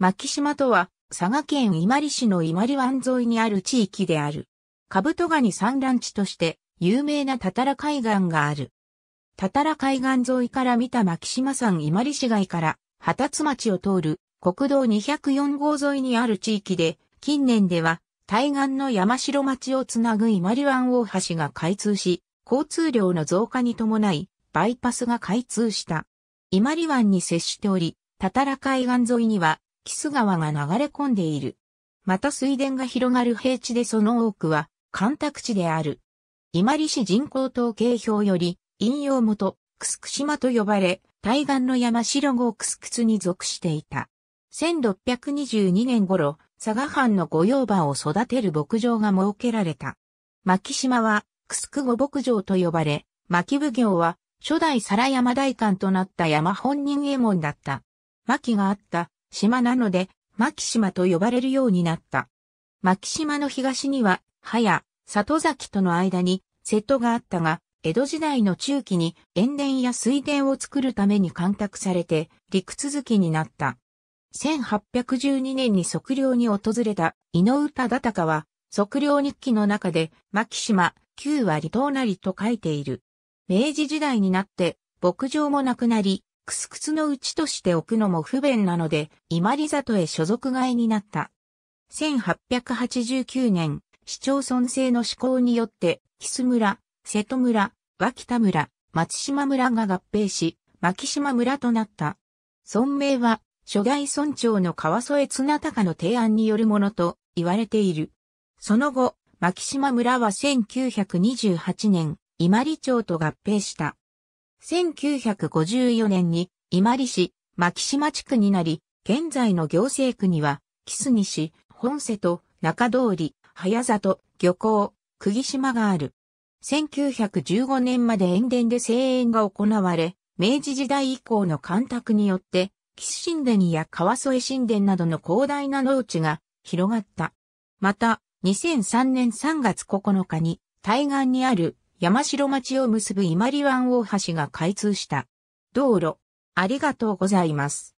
牧島とは、佐賀県伊万里市の伊万里湾沿いにある地域である。カブトガニ産卵地として有名なタタラ海岸がある。タタラ海岸沿いから見た牧島山伊万里市街から旗津町を通る国道204号沿いにある地域で、近年では対岸の山城町をつなぐ伊万里湾大橋が開通し、交通量の増加に伴い、バイパスが開通した。伊万里湾に接しており、タタラ海岸沿いには、キス川が流れ込んでいる。また水田が広がる平地でその多くは、干拓地である。伊万里市人口統計表より、引用元、クスク島と呼ばれ、対岸の山白号クスクツに属していた。1622年頃、佐賀藩の御用馬を育てる牧場が設けられた。牧島は、クスク語牧場と呼ばれ、牧奉行は、初代皿山大官となった山本人右衛門だった。牧があった、島なので、牧島と呼ばれるようになった。牧島の東には、早、や里崎との間に瀬戸があったが、江戸時代の中期に塩田や水田を作るために干拓されて陸続きになった。1812年に測量に訪れた井上忠隆は測量日記の中で牧島旧割離島なりと書いている。明治時代になって牧場もなくなりクスクスのうちとして置くのも不便なので、今里里へ所属外になった。1889年、市町村制の施行によって、キス村、瀬戸村、脇田村、松島村が合併し、牧島村となった。村名は、初代村長の川添綱高の提案によるものと言われている。その後、牧島村は1928年、今里町と合併した。1954年に伊万里市、牧島地区になり、現在の行政区には、木須西、本瀬と中通り、早里、漁港、釘島がある。1915年まで塩田で声援が行われ、明治時代以降の干拓によって、ス。神殿や川添神殿などの広大な農地が広がった。また、2003年3月9日に対岸にある山城町を結ぶ伊万里湾大橋が開通した。道路、ありがとうございます。